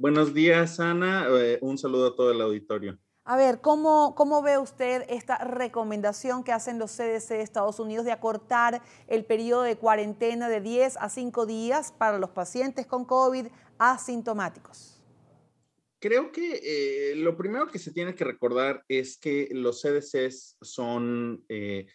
Buenos días, Ana. Eh, un saludo a todo el auditorio. A ver, ¿cómo, ¿cómo ve usted esta recomendación que hacen los CDC de Estados Unidos de acortar el periodo de cuarentena de 10 a 5 días para los pacientes con COVID asintomáticos? Creo que eh, lo primero que se tiene que recordar es que los CDCs son eh,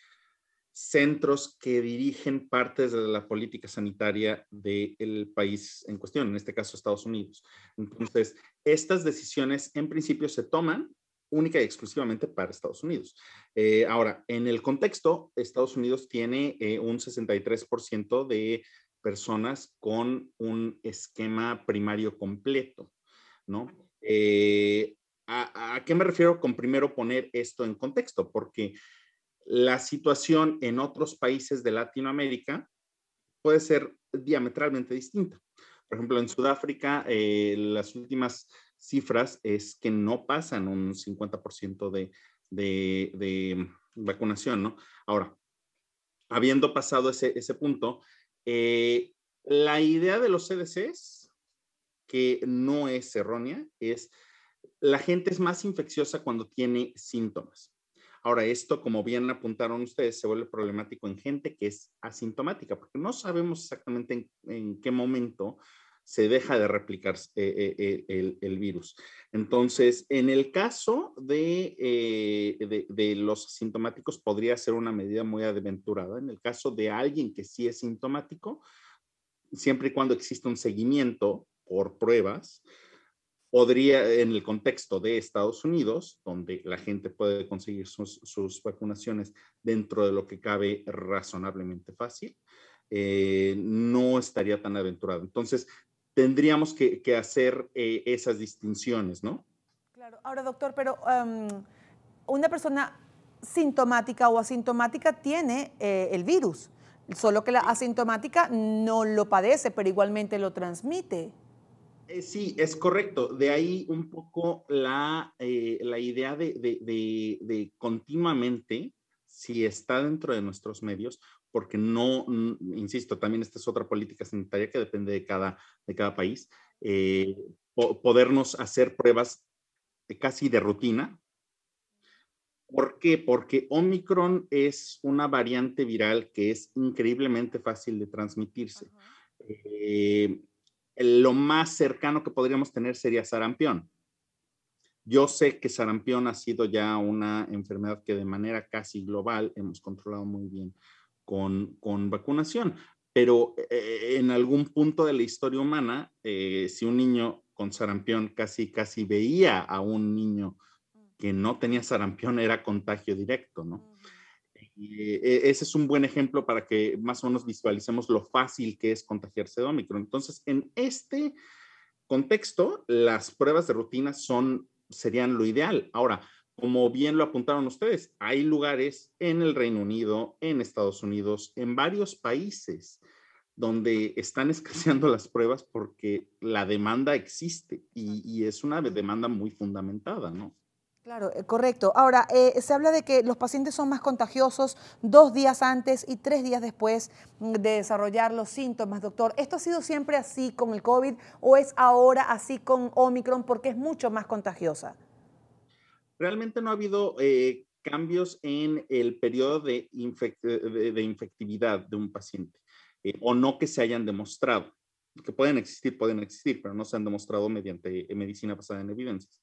centros que dirigen partes de la política sanitaria del país en cuestión, en este caso Estados Unidos. Entonces, estas decisiones en principio se toman única y exclusivamente para Estados Unidos. Eh, ahora, en el contexto, Estados Unidos tiene eh, un 63% de personas con un esquema primario completo, ¿no? Eh, ¿a, ¿a, qué me refiero con primero poner esto en contexto? Porque la situación en otros países de Latinoamérica puede ser diametralmente distinta. Por ejemplo, en Sudáfrica, eh, las últimas cifras es que no pasan un 50% de, vacunación, ¿no? Ahora, habiendo pasado ese, punto, eh, la idea de los CDCs, que no es errónea, es la gente es más infecciosa cuando tiene síntomas. Ahora, esto, como bien apuntaron ustedes, se vuelve problemático en gente que es asintomática, porque no sabemos exactamente en, qué momento se deja de replicar eh, eh, eh, el, virus. Entonces, en el caso de, de, los asintomáticos, podría ser una medida muy aventurada. En el caso de alguien que sí es sintomático, siempre y cuando exista un seguimiento por pruebas, podría, en el contexto de Estados Unidos, donde la gente puede conseguir sus, vacunaciones dentro de lo que cabe razonablemente fácil, eh, no estaría tan aventurado. Entonces, tendríamos que, hacer eh, esas distinciones, ¿no? Claro. Ahora, doctor, pero em, una persona sintomática o asintomática tiene eh, el virus, solo que la asintomática no lo padece, pero igualmente lo transmite. Eh, sí, es correcto. De ahí un poco la, eh, la idea de, de, continuamente, si está dentro de nuestros medios, porque no, insisto, también esta es otra política sanitaria que depende de cada, de cada país, eh, podernos hacer pruebas casi de rutina. ¿Por qué? Porque Omicron es una variante viral que es increíblemente fácil de transmitirse lo más cercano que podríamos tener sería sarampión. Yo sé que sarampión ha sido ya una enfermedad que de manera casi global hemos controlado muy bien con, vacunación, pero eh, en algún punto de la historia humana, eh, si un niño con sarampión casi, casi veía a un niño que no tenía sarampión, era contagio directo, ¿no? Eh, e-, ese es un buen ejemplo para que más o menos visualicemos lo fácil que es contagiarse de Omicron. Entonces, en este contexto, las pruebas de rutina son, serían lo ideal. Ahora, como bien lo apuntaron ustedes, hay lugares en el Reino Unido, en Estados Unidos, en varios países donde están escaseando las pruebas porque la demanda existe y es una demanda muy fundamentada, ¿no? Claro, eh, correcto. Ahora, eh, se habla de que los pacientes son más contagiosos dos días antes y tres días después mm, de desarrollar los síntomas, doctor. ¿Esto ha sido siempre así con el COVID o es ahora así con Omicron porque es mucho más contagiosa? Realmente no ha habido eh, cambios en el periodo de, de, infectividad de un paciente o no que se hayan demostrado. Que pueden existir, pueden existir, pero no se han demostrado mediante medicina basada en evidencias.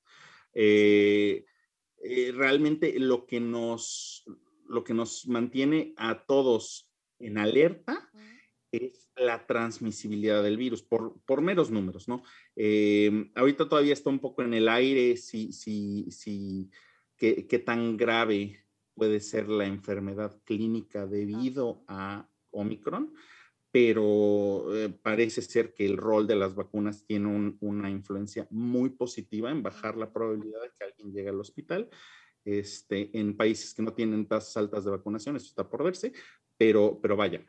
Eh, realmente lo que, nos, mantiene a todos en alerta es la transmisibilidad del virus, por, por meros números, ¿no? Eh, ahorita todavía está un poco en el aire si, qué, tan grave puede ser la enfermedad clínica debido a Omicron pero eh, parece ser que el rol de las vacunas tiene una influencia muy positiva en bajar la probabilidad de que alguien llegue al hospital. Este, en países que no tienen tasas altas de vacunación, eso está por verse, pero, pero vaya.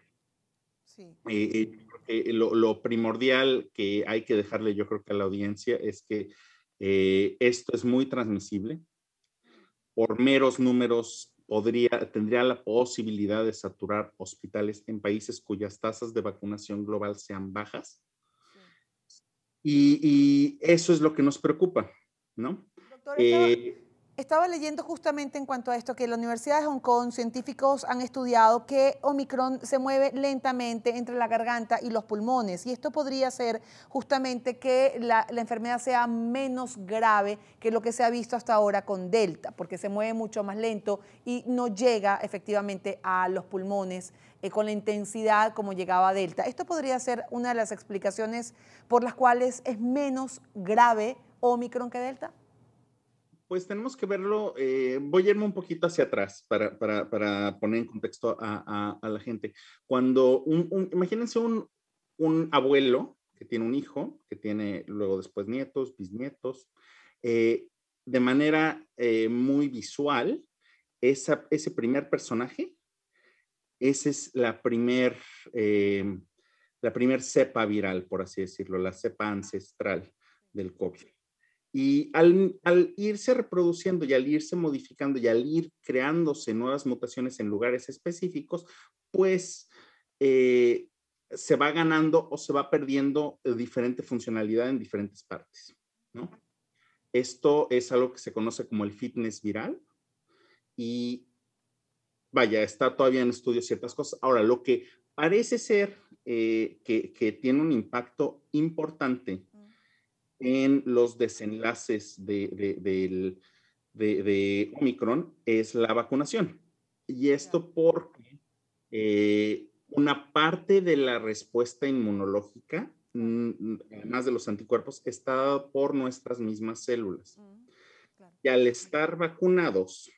Eh, eh, lo, primordial que hay que dejarle yo creo que a la audiencia es que esto es muy transmisible. Por meros números podría, tendría la posibilidad de saturar hospitales en países cuyas tasas de vacunación global sean bajas. Y, eso es lo que nos preocupa, ¿no? Doctor, estaba leyendo justamente en cuanto a esto que la Universidad de Hong Kong, científicos han estudiado que Omicron se mueve lentamente entre la garganta y los pulmones y esto podría ser justamente que la, enfermedad sea menos grave que lo que se ha visto hasta ahora con Delta, porque se mueve mucho más lento y no llega efectivamente a los pulmones eh, con la intensidad como llegaba Delta. Esto podría ser una de las explicaciones por las cuales es menos grave Omicron que Delta. Pues tenemos que verlo, eh, voy a irme un poquito hacia atrás para, poner en contexto a, la gente. Cuando, un, imagínense un, abuelo que tiene un hijo, que tiene luego después nietos, bisnietos, eh, de manera eh, muy visual, ese primer personaje, esa es la primer, la primer cepa viral, por así decirlo, la cepa ancestral del COVID. Y al, irse reproduciendo y al irse modificando y al ir creándose nuevas mutaciones en lugares específicos, pues eh, se va ganando o se va perdiendo eh, diferente funcionalidad en diferentes partes, ¿no? Esto es algo que se conoce como el fitness viral y vaya, está todavía en estudio ciertas cosas. Ahora, lo que parece ser eh, que, que tiene un impacto importante en los desenlaces de, Omicron es la vacunación. Y esto porque eh, una parte de la respuesta inmunológica, además de los anticuerpos, está dada por nuestras mismas células. Mm, y al estar vacunados,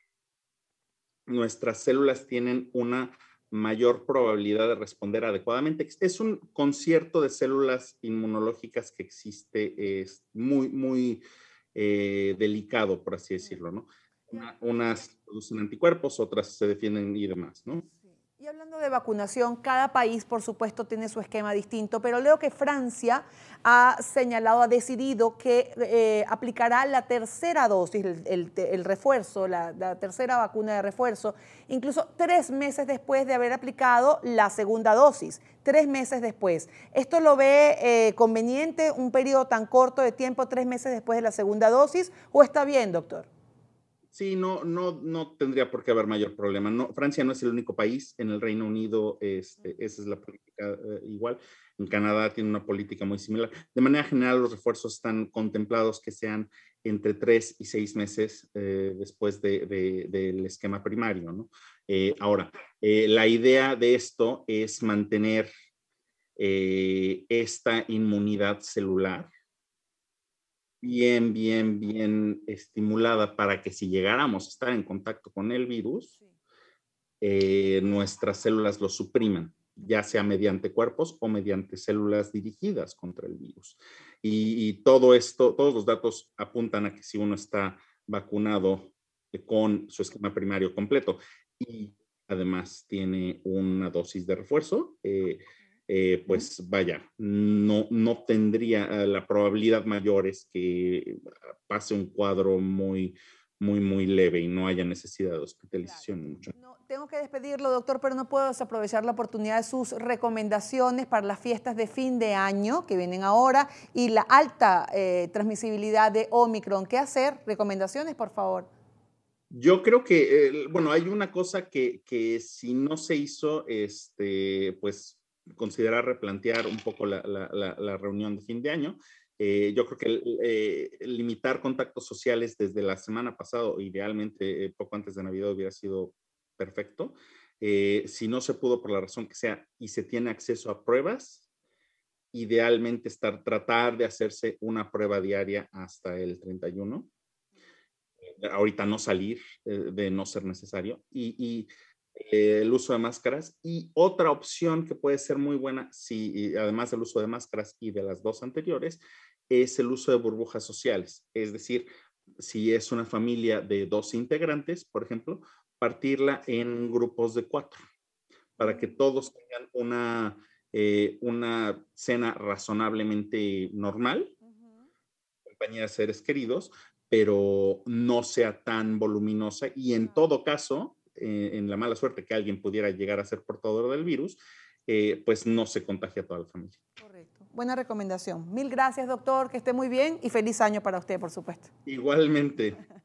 nuestras células tienen una mayor probabilidad de responder adecuadamente. Es un concierto de células inmunológicas que existe, es muy, muy eh, delicado, por así decirlo, ¿no? unas producen anticuerpos, otras se defienden y demás, ¿no? Y hablando de vacunación, cada país, por supuesto, tiene su esquema distinto, pero leo que Francia ha señalado, ha decidido que eh, aplicará la tercera dosis, el, refuerzo, la, tercera vacuna de refuerzo, incluso tres meses después de haber aplicado la segunda dosis, tres meses después. ¿Esto lo ve eh, conveniente un periodo tan corto de tiempo, tres meses después de la segunda dosis, o está bien, doctor? Sí, no, no, no tendría por qué haber mayor problema. No, Francia no es el único país. En el Reino Unido este, esa es la política eh, igual. En Canadá tiene una política muy similar. De manera general, los refuerzos están contemplados que sean entre tres y seis meses eh, después de, del esquema primario. Eh, ahora, la idea de esto es mantener esta inmunidad celular bien, bien, bien estimulada para que si llegáramos a estar en contacto con el virus, eh, nuestras células lo supriman, ya sea mediante cuerpos o mediante células dirigidas contra el virus. Y, todo esto, todos los datos apuntan a que si uno está vacunado con su esquema primario completo y además tiene una dosis de refuerzo, eh, eh, pues vaya, no, no tendría eh, la probabilidad mayor es que pase un cuadro muy, muy, muy leve y no haya necesidad de hospitalización. mucho tengo que despedirlo, doctor, pero no puedo desaprovechar la oportunidad de sus recomendaciones para las fiestas de fin de año que vienen ahora y la alta eh, transmisibilidad de Omicron. ¿Qué hacer? Recomendaciones, por favor. Yo creo que, bueno, hay una cosa que, si no se hizo, este, pues considerar replantear un poco la, reunión de fin de año. Eh, yo creo que eh, limitar contactos sociales desde la semana pasada, idealmente eh, poco antes de Navidad, hubiera sido perfecto. si no se pudo por la razón que sea y se tiene acceso a pruebas, idealmente estar, tratar de hacerse una prueba diaria hasta el 31. Ahorita no salir de no ser necesario. y eh, el uso de máscaras. Y otra opción que puede ser muy buena, si, además del uso de máscaras y de las dos anteriores, es el uso de burbujas sociales. Es decir, si es una familia de dos integrantes, por ejemplo, partirla en grupos de cuatro para que todos tengan una, eh, una cena razonablemente normal, compañía de seres queridos, pero no sea tan voluminosa y en todo caso eh, en la mala suerte que alguien pudiera llegar a ser portador del virus, eh, pues no se contagia toda la familia. Correcto. Buena recomendación. Mil gracias, doctor. Que esté muy bien y feliz año para usted, por supuesto. Igualmente.